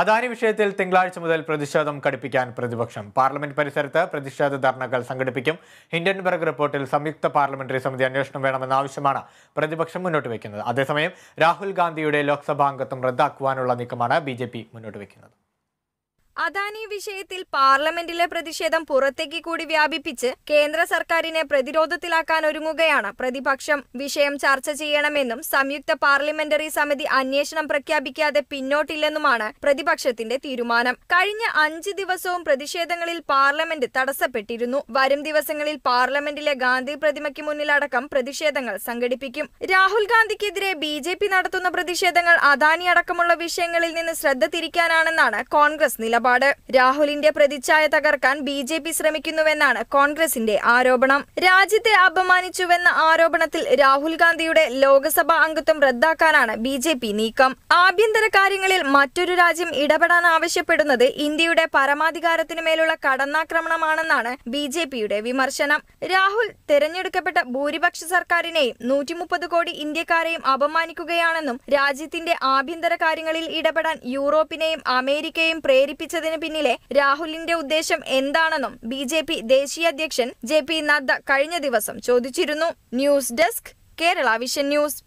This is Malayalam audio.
അദാനി വിഷയത്തിൽ തിങ്കളാഴ്ച മുതൽ പ്രതിഷേധം കടുപ്പിക്കാൻ പ്രതിപക്ഷം പാർലമെന്റ് പരിസരത്ത് പ്രതിഷേധ ധർണകൾ സംഘടിപ്പിക്കും ഹിൻഡൻബർഗ് റിപ്പോർട്ടിൽ സംയുക്ത പാർലമെന്ററി സമിതി അന്വേഷണം വേണമെന്നാവശ്യമാണ് പ്രതിപക്ഷം മുന്നോട്ട് വയ്ക്കുന്നത് അതേസമയം രാഹുൽ ഗാന്ധിയുടെ ലോക്സഭാ അംഗത്വം റദ്ദാക്കുവാനുള്ള നീക്കമാണ് ബി മുന്നോട്ട് വയ്ക്കുന്നത് അദാനി വിഷയത്തിൽ പാർലമെന്റിലെ പ്രതിഷേധം പുറത്തേക്ക് കൂടി വ്യാപിപ്പിച്ച് കേന്ദ്ര സർക്കാരിനെ പ്രതിരോധത്തിലാക്കാൻ ഒരുങ്ങുകയാണ് പ്രതിപക്ഷം വിഷയം ചർച്ച ചെയ്യണമെന്നും സംയുക്ത പാർലമെന്ററി സമിതി അന്വേഷണം പ്രഖ്യാപിക്കാതെ പിന്നോട്ടില്ലെന്നുമാണ് പ്രതിപക്ഷത്തിന്റെ തീരുമാനം കഴിഞ്ഞ അഞ്ച് ദിവസവും പ്രതിഷേധങ്ങളിൽ പാർലമെന്റ് തടസ്സപ്പെട്ടിരുന്നു വരും ദിവസങ്ങളിൽ പാർലമെന്റിലെ ഗാന്ധി പ്രതിമയ്ക്ക് മുന്നിലടക്കം പ്രതിഷേധങ്ങൾ സംഘടിപ്പിക്കും രാഹുൽ ഗാന്ധിക്കെതിരെ ബി ജെ പി നടത്തുന്ന പ്രതിഷേധങ്ങൾ അദാനി അടക്കമുള്ള വിഷയങ്ങളിൽ നിന്ന് ശ്രദ്ധ തിരിക്കാനാണെന്നാണ് കോൺഗ്രസ് നിലപാട് നിലപാട് രാഹുലിന്റെ പ്രതിച്ഛായ തകർക്കാൻ ബി ജെ പി ശ്രമിക്കുന്നുവെന്നാണ് കോൺഗ്രസിന്റെ ആരോപണം രാജ്യത്തെ അപമാനിച്ചുവെന്ന ആരോപണത്തിൽ രാഹുൽ ഗാന്ധിയുടെ ലോക്സഭാ അംഗത്വം റദ്ദാക്കാനാണ് ബി ജെ പി നീക്കം ആഭ്യന്തര കാര്യങ്ങളിൽ മറ്റൊരു രാജ്യം ഇടപെടാൻ ആവശ്യപ്പെടുന്നത് ഇന്ത്യയുടെ പരമാധികാരത്തിനു മേലുള്ള കടന്നാക്രമണമാണെന്നാണ് ബി ജെ പിയുടെ വിമർശനം രാഹുൽ തെരഞ്ഞെടുക്കപ്പെട്ട ഭൂരിപക്ഷ സർക്കാരിനെയും നൂറ്റിമുപ്പത് കോടി ഇന്ത്യക്കാരെയും അപമാനിക്കുകയാണെന്നും രാജ്യത്തിന്റെ ആഭ്യന്തര കാര്യങ്ങളിൽ ഇടപെടാൻ യൂറോപ്പിനെയും അമേരിക്കയെയും പ്രേരിപ്പിച്ച ആരംഭിച്ചതിന് പിന്നിലെ രാഹുലിന്റെ ഉദ്ദേശം എന്താണെന്നും ബി ജെ പി ദേശീയ അധ്യക്ഷൻ ജെ പി നദ്ദ കഴിഞ്ഞ ദിവസം ചോദിച്ചിരുന്നു news desk Kerala vision news